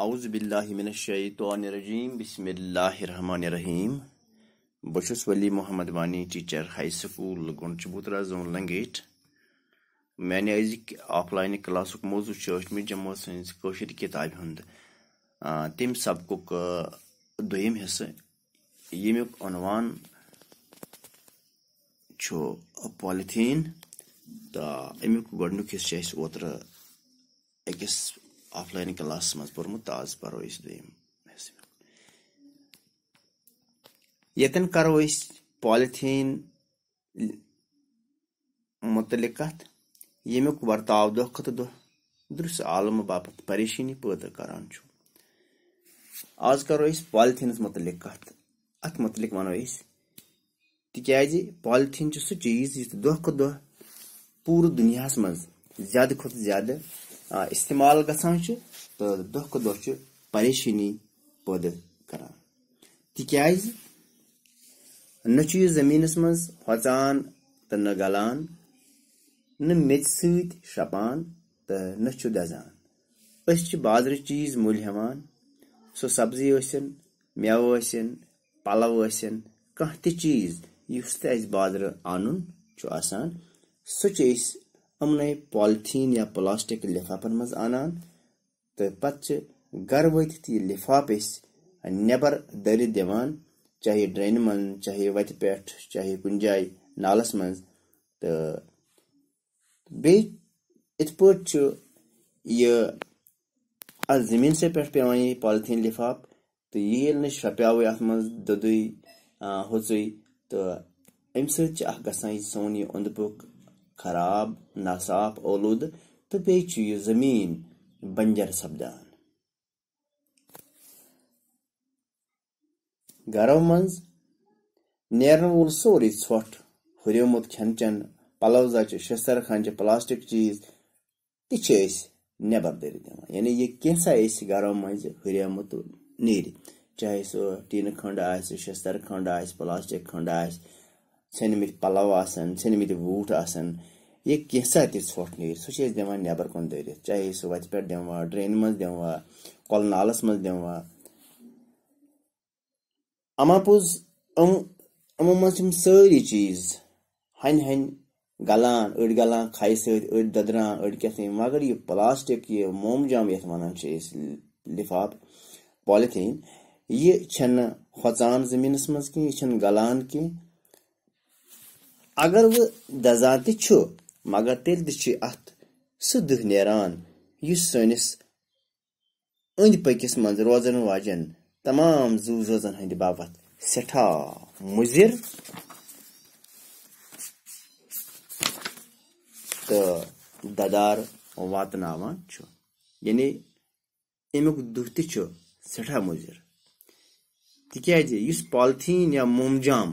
आउज़बिल्लिमिनशतरजीम बसमीम बशस वली मोहम्मद वानी teacher high school गुंड चबूतरा जोन लंगेट मैंने अजिक ऑफलाइन क्लास मौजूद चमि जमो सशर किताब हूँ तम सबक दोम हिस्से यमुक अनवान पॉलिथीन तो अमुक गुक हिस्सा ओतर अकिस آفلاین کلاسس منٛز پوٚرمُت تہٕ آز پَرو أسۍ دوٚیِم ییٚتٮ۪ن کَرو أسۍ پالِتھیٖن مُتعلِق کَتھ ییٚمیُک ورتاو دۄہ کھۄتہٕ دۄہ دُرُست عالمہٕ باپتھ پریشٲنی پٲدٕ کران چھُ آز کَرو أسۍ پالِتھیٖنَس مُتعلِق کَتھ اَتھ مُتعلِق وَنو أسۍ تِکیٛازِ پالِتھیٖن چھُ سُہ چیٖز یُس دۄہ کھۄتہٕ دۄہ پوٗرٕ دُنیاہَس منٛز زیادٕ کھۄتہٕ زیادٕ इस्तेमाल गसान तो दह को दह परेशानी पैदा करान तिकाज न यह जमीनस मज होचान तो न गलान न मेज सपान तो न दजान बाजर चीज मूल हेवान सो सब्जी ऐसन मेव ऐसन पलव ऐसन कह चीज उस बाजर आनुन सो अमने पॉलिथीन या प्लास्टिक लिफाफन मज आनान तो पत् गर वत लिफाफ नबर दर दिवान चाहे ड्रेन मन चाहे वत पे चाहे कुन जाय नालस मन तो इत पे ये अ जमीन से पे पे पॉलिथीन लिफाफ तो ये नश रपे अत मज दुदुई होचुई तो अमि सो सोन यह ओंद पुक खराब नासाफ ओलूद तो बेच यु जमीन बंजर सपदान गरों मज नेरन वोल सोरे ोट हुरमुत खन चन पलवजा शस्तर खान प्लास्टिक चीज तह नबर दर दि यानी यह कैसा गरों मज हुरमुत नीर चाहे सह टीन खंड शस्तर खंड प्लास्टिक खंड आ ژھیٚنمٕتۍ پَلو آسَن ژھیٚنمٕتۍ بوٗٹھ آسَن یا کینٛہہ سا تہِ ژھۄٹھ نیرِ سُہ چھِ أسۍ دِوان نٮ۪بر کُن دٲرِتھ چاہے سُہ وَتہِ پٮ۪ٹھ دِموا ڈرٛینہِ منٛز دِموا کۄلہٕ نالَس منٛز دِموا اَما پوٚز یِم یِمو منٛز چھِ یِم سٲری چیٖز ہَنہِ ہَنہِ گَلان أڑۍ گَلان کھَیہِ سۭتۍ أڑۍ دٔدران أڑۍ کیٛاہ تھانۍ مگر یہِ پٕلاسٹِک یہِ مومجام یَتھ وَنان چھِ أسۍ لِفاف پالِتھیٖن یہِ چھَنہٕ ہۄژان زٔمیٖنَس منٛز کینٛہہ یہِ چھَنہٕ گَلان کینٛہہ اگر वो دزان تہِ چھُ مگر تیٚلہِ تہِ چھُ اَتھ سُہ دٕہ نیران یُس سٲنِس أنٛدۍ پٔکِس منٛز روزَن واجٮ۪ن تمام زُو زٲژَن ہٕنٛدِ باپتھ سٮ۪ٹھاہ مُضِر تہٕ دَدار واتناوان چھُ یعنی اَمیُک دُہ تہِ چھُ سٮ۪ٹھاہ مُضِر تِکیٛازِ یُس پالتھیٖن یا مومجام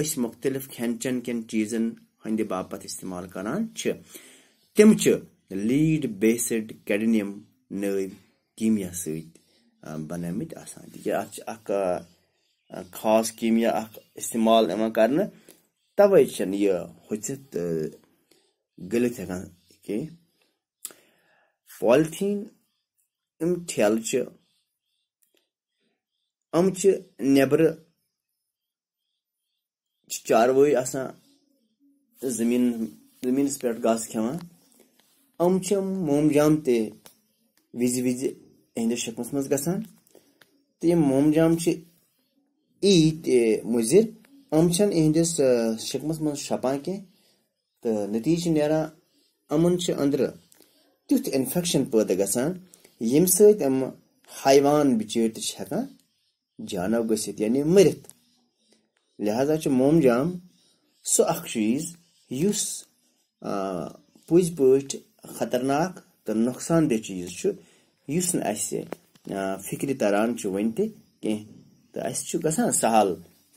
अस मुख्तलिफ खान चन कन चीजन हंद बाप इस्तेमाल करान तम लीड बेसड कैडनियम नीमिया सनम खास कीमिया इस्तेमाल कर तवे यह हुचित गलत हेकान कह पॉलिथीन ठेल नबर चारवई आसान जमीन जमीन पे घास खान अम मोमजाम ते वज वज इहंदिस शक्मस मज ग तो ये मोमजाम ई ते मुजिर अम इहंदिस शक्मस मज शपान कह तो नतीज नारा अमन अंदर तुथ इन्फेक्शन पैदा ग यम सम हायवान बिचर तक जानव ग यानी मरत لہذا چھُ مومجام سُہ اکھ چیٖز یُس پٔزۍ پٲٹھۍ خطرناک تہٕ نۄقصان دہ چیٖز چھُ یُس نہٕ اَسہِ فِکرِ تران چھُ وۄنۍ تہِ کیٚنٛہہ تہٕ اَسہِ چھُ گژھان سہل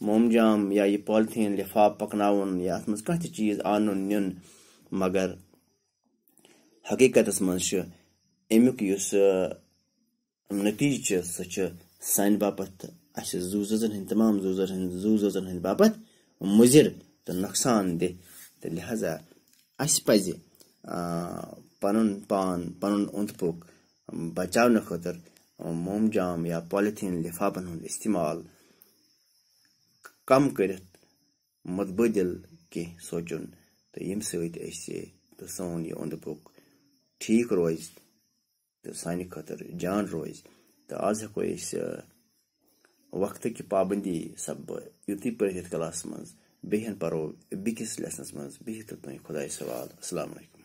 مومجام یا یہِ پالتھیٖن لِفاف پَکناوُن یا اَتھ منٛز کانٛہہ تہِ چیٖز اَنُن نیُن مگر حقیٖقتَس منٛز چھُ اَمیُک یُس نٔتیٖجہٕ چھُ سُہ چھُ سانہِ باپَتھ अस زوزن हंद तमाम जूजन हंद जूजन हंद बापत मुजिर तो नुकसान दे तो लिहाजा अस पज पन पान पन ओंद पोक बचाव खतर मोमजाम या पॉलिथीन लिफाफन हंद इस्तेमाल कम कर मतबदल कह सोचन तो यम सो सोन यह ओंद पोक ठीक रोज तो सान खतर जान रोज तो आज हको वक्त की पाबंदी सब यूती पे कलास मज बन पो बिकस लेसनस मज बिह खुदा सवाल अलैक्म